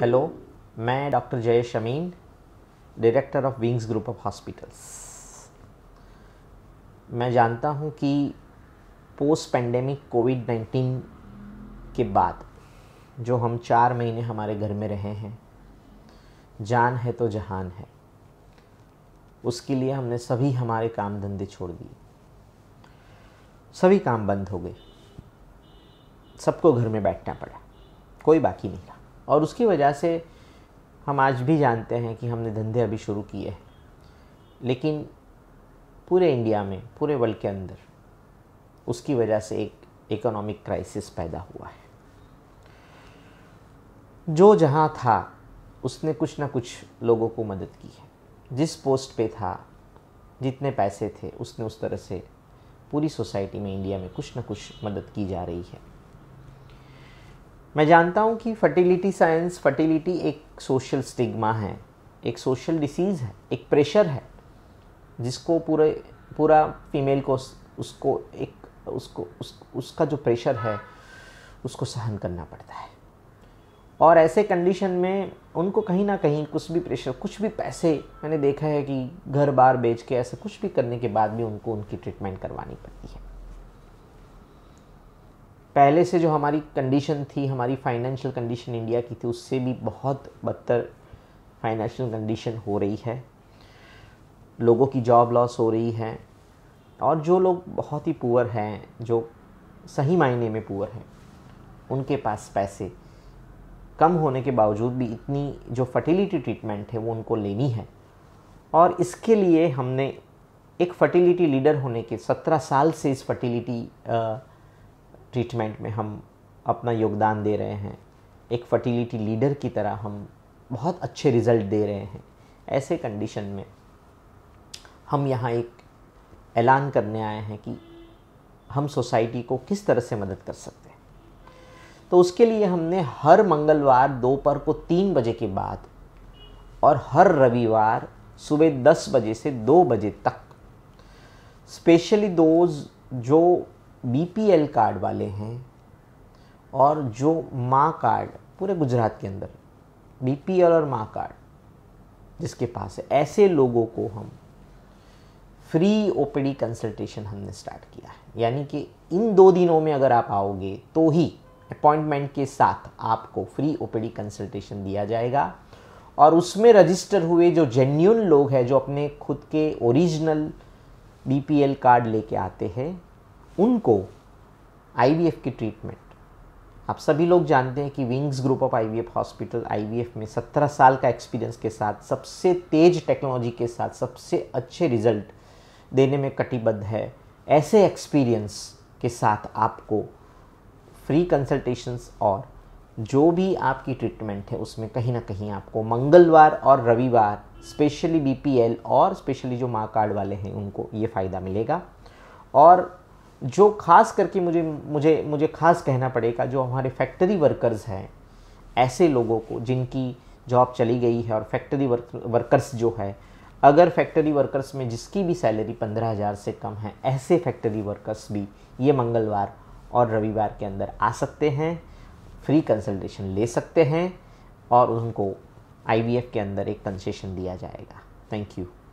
hello मैं doctor Jayesh Amin director of Wings group of hospitals मैं जानता हूं कि पोस्ट पेंडेमिक कोविड नाइन्टीन के बाद जो हम चार महीने हमारे घर में रहे हैं जान है तो जहान है उसके लिए हमने सभी हमारे काम धंधे छोड़ दिए सभी काम बंद हो गए सबको घर में बैठना पड़ा कोई बाकी नहीं था और उसकी वजह से हम आज भी जानते हैं कि हमने धंधे अभी शुरू किए हैं लेकिन पूरे इंडिया में पूरे वर्ल्ड के अंदर उसकी वजह से एक इकोनॉमिक क्राइसिस पैदा हुआ है जो जहाँ था उसने कुछ ना कुछ लोगों को मदद की है जिस पोस्ट पे था जितने पैसे थे उसने उस तरह से पूरी सोसाइटी में इंडिया में कुछ ना कुछ मदद की जा रही है मैं जानता हूँ कि फर्टिलिटी साइंस फर्टिलिटी एक सोशल स्टिग्मा है एक सोशल डिसीज़ है एक प्रेशर है जिसको पूरे पूरा फीमेल को उसको एक उसको उस, उसका जो प्रेशर है उसको सहन करना पड़ता है और ऐसे कंडीशन में उनको कहीं ना कहीं कुछ भी प्रेशर कुछ भी पैसे मैंने देखा है कि घर बार बेच के ऐसे कुछ भी करने के बाद भी उनको उनकी ट्रीटमेंट करवानी पड़ती है पहले से जो हमारी कंडीशन थी हमारी फाइनेंशियल कंडीशन इंडिया की थी उससे भी बहुत बदतर फाइनेंशियल कंडीशन हो रही है लोगों की जॉब लॉस हो रही है और जो लोग बहुत ही पुअर हैं जो सही मायने में पुअर हैं उनके पास पैसे कम होने के बावजूद भी इतनी जो फर्टिलिटी ट्रीटमेंट है वो उनको लेनी है और इसके लिए हमने एक फर्टिलिटी लीडर होने के सत्रह साल से इस फर्टिलिटी ट्रीटमेंट में हम अपना योगदान दे रहे हैं एक फर्टिलिटी लीडर की तरह हम बहुत अच्छे रिज़ल्ट दे रहे हैं ऐसे कंडीशन में हम यहाँ एक ऐलान करने आए हैं कि हम सोसाइटी को किस तरह से मदद कर सकते हैं तो उसके लिए हमने हर मंगलवार दोपहर को तीन बजे के बाद और हर रविवार सुबह दस बजे से दो बजे तक स्पेशली दोज जो बीपीएल कार्ड वाले हैं और जो माँ कार्ड पूरे गुजरात के अंदर बीपीएल और माँ कार्ड जिसके पास है ऐसे लोगों को हम फ्री ओपीडी कंसल्टेशन हमने स्टार्ट किया है यानी कि इन दो दिनों में अगर आप आओगे तो ही अपॉइंटमेंट के साथ आपको फ्री ओपीडी कंसल्टेशन दिया जाएगा और उसमें रजिस्टर हुए जो जेन्यून लोग हैं जो अपने खुद के ओरिजिनल बी कार्ड लेके आते हैं उनको आई की ट्रीटमेंट आप सभी लोग जानते हैं कि Wings group of eye hospital आई में 17 साल का एक्सपीरियंस के साथ सबसे तेज टेक्नोलॉजी के साथ सबसे अच्छे रिजल्ट देने में कटिबद्ध है ऐसे एक्सपीरियंस के साथ आपको फ्री कंसल्टेशंस और जो भी आपकी ट्रीटमेंट है उसमें कहीं ना कहीं आपको मंगलवार और रविवार स्पेशली बीपीएल और स्पेशली जो माँ कार्ड वाले हैं उनको ये फ़ायदा मिलेगा और जो खास करके मुझे मुझे मुझे खास कहना पड़ेगा जो हमारे फैक्ट्री वर्कर्स हैं ऐसे लोगों को जिनकी जॉब चली गई है और फैक्ट्री वर्क वर्कर्स जो है अगर फैक्ट्री वर्कर्स में जिसकी भी सैलरी पंद्रह हज़ार से कम है ऐसे फैक्ट्री वर्कर्स भी ये मंगलवार और रविवार के अंदर आ सकते हैं फ्री कंसल्टेशन ले सकते हैं और उनको आई के अंदर एक कंसेशन दिया जाएगा थैंक यू